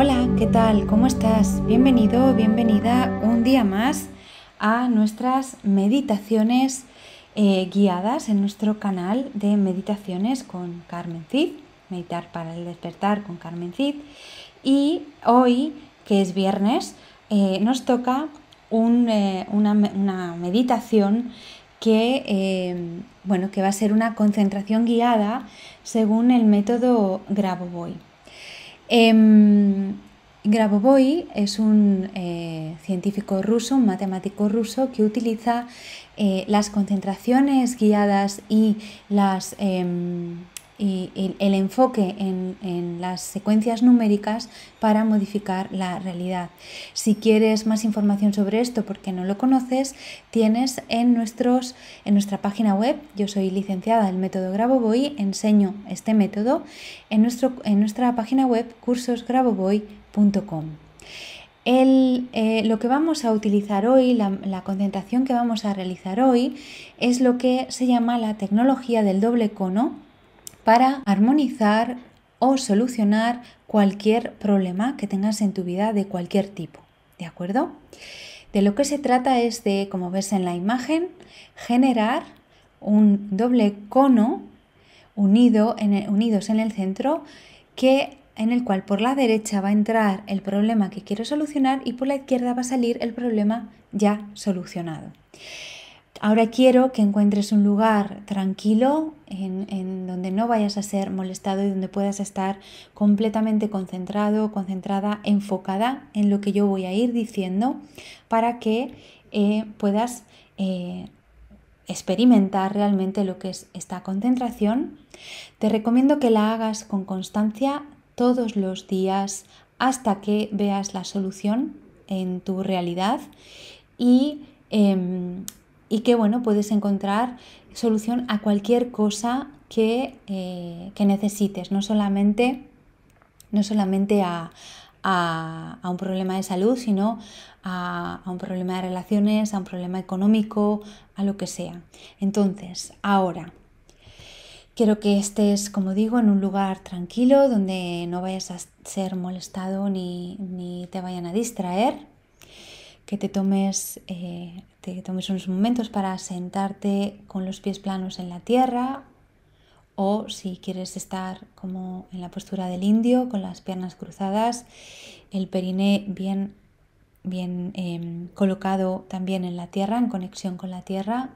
Hola, ¿qué tal? ¿Cómo estás? Bienvenido, bienvenida un día más a nuestras meditaciones eh, guiadas en nuestro canal de meditaciones con Carmen Cid, Meditar para el despertar con Carmen Cid. Y hoy, que es viernes, eh, nos toca eh, una, meditación que, bueno, que va a ser una concentración guiada según el método Grabovoi. Eh, Grabovoi es un eh, científico ruso, un matemático ruso, que utiliza eh, las concentraciones guiadas y las em, y el, enfoque en, las secuencias numéricas para modificar la realidad. Si quieres más información sobre esto porque no lo conoces, tienes en, nuestros, en nuestra página web, yo soy licenciada el método Grabovoi, enseño este método, en, nuestro, en nuestra página web cursosgrabovoi.com. El, eh, lo que vamos a utilizar hoy, la, la, concentración que vamos a realizar hoy, es lo que se llama la tecnología del doble cono para armonizar o solucionar cualquier problema que tengas en tu vida de cualquier tipo. ¿De acuerdo? De lo que se trata es de, como ves en la imagen, generar un doble cono unido en unidos en el centro que en el cual por la derecha va a entrar el problema que quiero solucionar y por la izquierda va a salir el problema ya solucionado. Ahora quiero que encuentres un lugar tranquilo en, donde no vayas a ser molestado y donde puedas estar completamente concentrado, concentrada, enfocada en lo que yo voy a ir diciendo para que eh, puedas eh, experimentar realmente lo que es esta concentración. Te recomiendo que la hagas con constancia todos los días hasta que veas la solución en tu realidad y em, y que bueno, puedes encontrar solución a cualquier cosa que, eh, necesites, no solamente, no solamente a, un problema de salud, sino a, un problema de relaciones, a un problema económico, a lo que sea. Entonces, ahora, Quiero que estés, como digo, en un lugar tranquilo donde no vayas a ser molestado ni, ni, te vayan a distraer que te tomes, eh, tomes unos momentos para sentarte con los pies planos en la tierra o si quieres estar como en la postura del indio, con las piernas cruzadas, el periné bien, bien em, colocado también en la tierra, en conexión con la tierra,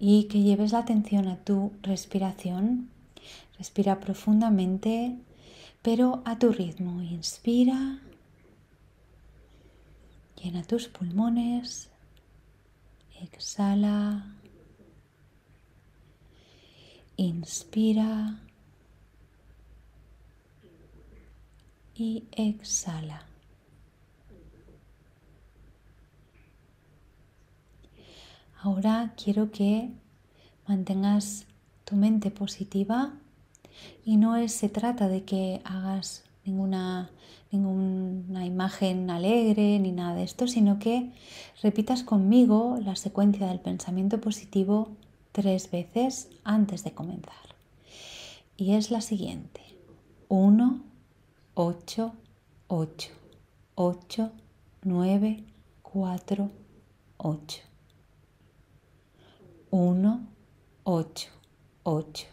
y que lleves la atención a tu respiración. Respira profundamente, pero a tu ritmo. Inspira Llena tus pulmones. Exhala. Inspira. Y exhala. Ahora quiero que mantengas tu mente positiva y no se trata de que hagas ninguna, imagen alegre ni nada de esto, sino que repitas conmigo la secuencia del pensamiento positivo tres veces antes de comenzar. Y es la siguiente. 1, 8, 8, 8, 9, 4, 8. 1, 8, 8,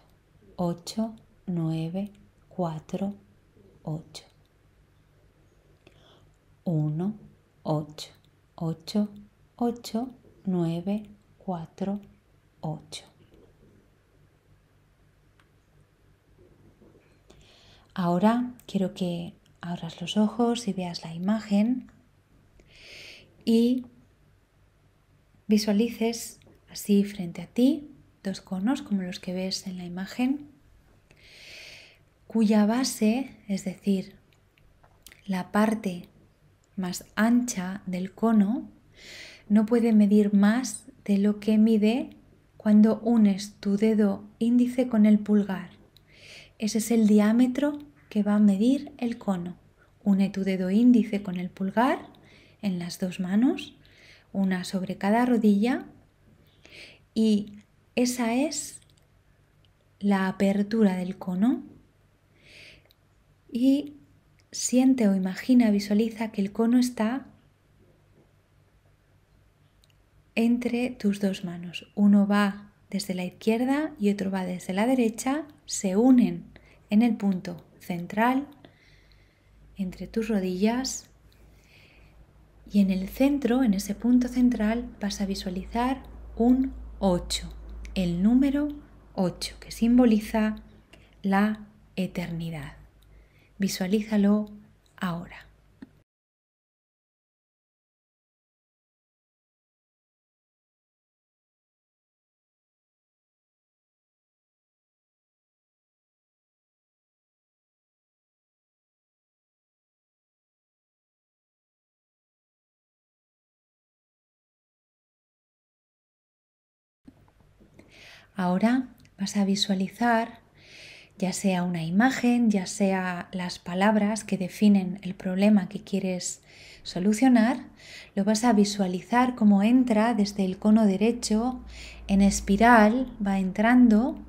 8, 9, 4, 8. 8. 1, 8, 8, 8, 9, 4, 8. Ahora quiero que abras los ojos y veas la imagen y visualices así frente a ti dos conos como los que ves en la imagen cuya base, es decir, la parte más ancha del cono, no puede medir más de lo que mide cuando unes tu dedo índice con el pulgar. Ese es el diámetro que va a medir el cono. Une tu dedo índice con el pulgar en las dos manos, una sobre cada rodilla, y esa es la apertura del cono y siente o imagina, visualiza que el cono está entre tus dos manos. Uno va desde la izquierda y otro va desde la derecha. Se unen en el punto central entre tus rodillas y en el centro, en ese punto central, vas a visualizar un 8, el número 8, que simboliza la eternidad. Visualízalo ahora. Ahora vas a visualizar ya sea una imagen, ya sea las palabras que definen el problema que quieres solucionar, lo vas a visualizar como entra desde el cono derecho en espiral, va entrando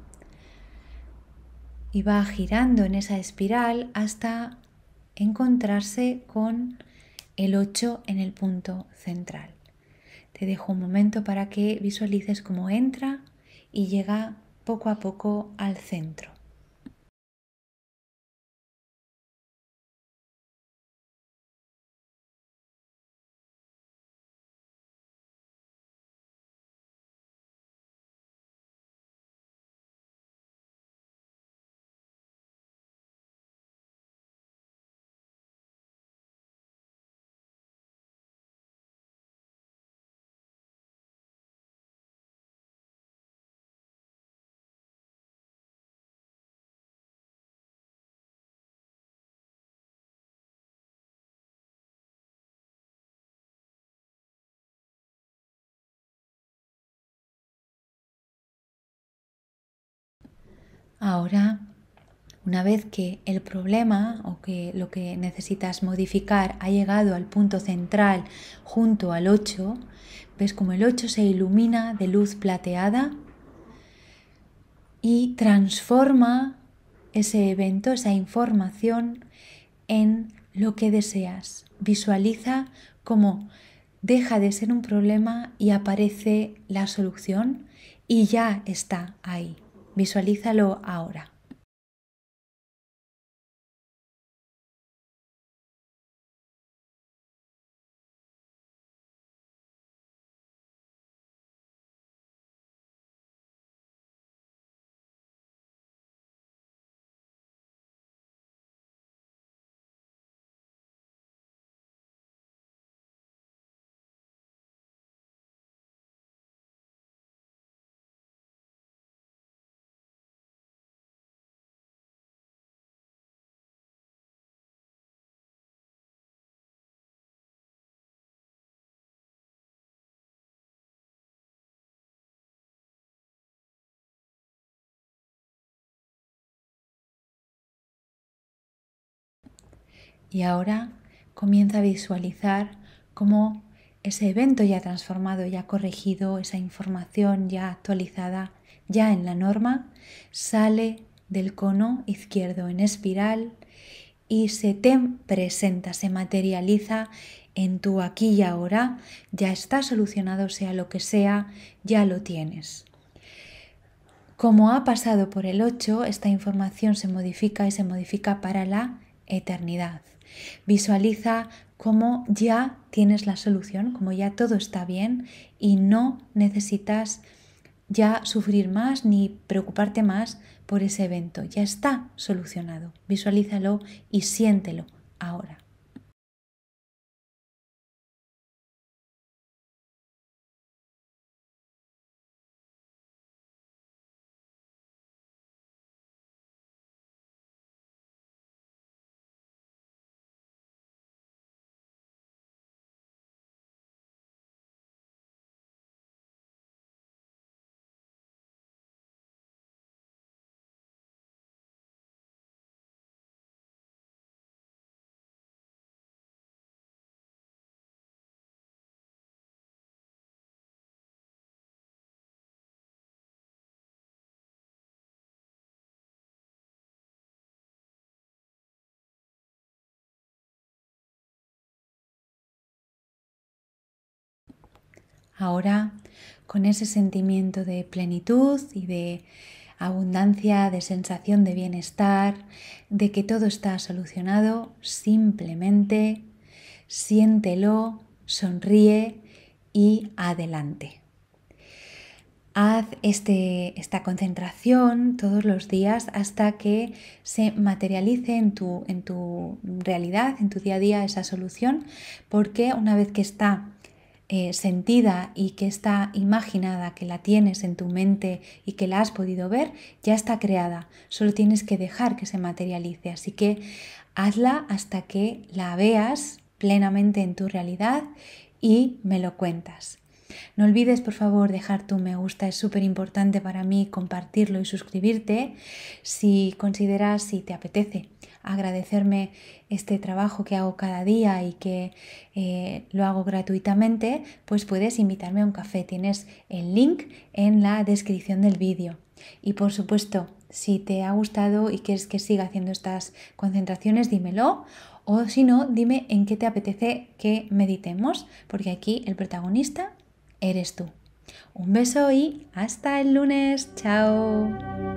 y va girando en esa espiral hasta encontrarse con el 8 en el punto central. Te dejo un momento para que visualices cómo entra y llega poco a poco al centro. Ahora, una vez que el problema o que lo que necesitas modificar ha llegado al punto central junto al 8, ves como el 8 se ilumina de luz plateada y transforma ese evento, esa información en lo que deseas. Visualiza cómo deja de ser un problema y aparece la solución y ya está ahí. Visualízalo ahora. Y ahora comienza a visualizar cómo ese evento ya transformado, ya corregido, esa información ya actualizada, ya en la norma, sale del cono izquierdo en espiral y se te presenta, se materializa en tu aquí y ahora, ya está solucionado, sea lo que sea, ya lo tienes. Como ha pasado por el 8, esta información se modifica y se modifica para la eternidad. Visualiza cómo ya tienes la solución, cómo ya todo está bien y no necesitas ya sufrir más ni preocuparte más por ese evento. Ya está solucionado. Visualízalo y siéntelo ahora. ahora con ese sentimiento de plenitud y de abundancia, de sensación de bienestar, de que todo está solucionado, simplemente siéntelo, sonríe y adelante. Haz este, esta concentración todos los días hasta que se materialice en tu, en tu realidad, en tu día a día esa solución, porque una vez que está eh, sentida y que está imaginada, que la tienes en tu mente y que la has podido ver, ya está creada. Solo tienes que dejar que se materialice. Así que hazla hasta que la veas plenamente en tu realidad y me lo cuentas. No olvides, por favor, dejar tu me gusta, es súper importante para mí compartirlo y suscribirte si consideras, y te apetece, agradecerme este trabajo que hago cada día y que eh, lo hago gratuitamente, pues puedes invitarme a un café. Tienes el link en la descripción del vídeo. Y por supuesto, si te ha gustado y quieres que siga haciendo estas concentraciones, dímelo. O si no, dime en qué te apetece que meditemos, porque aquí el protagonista eres tú. Un beso y hasta el lunes. Chao.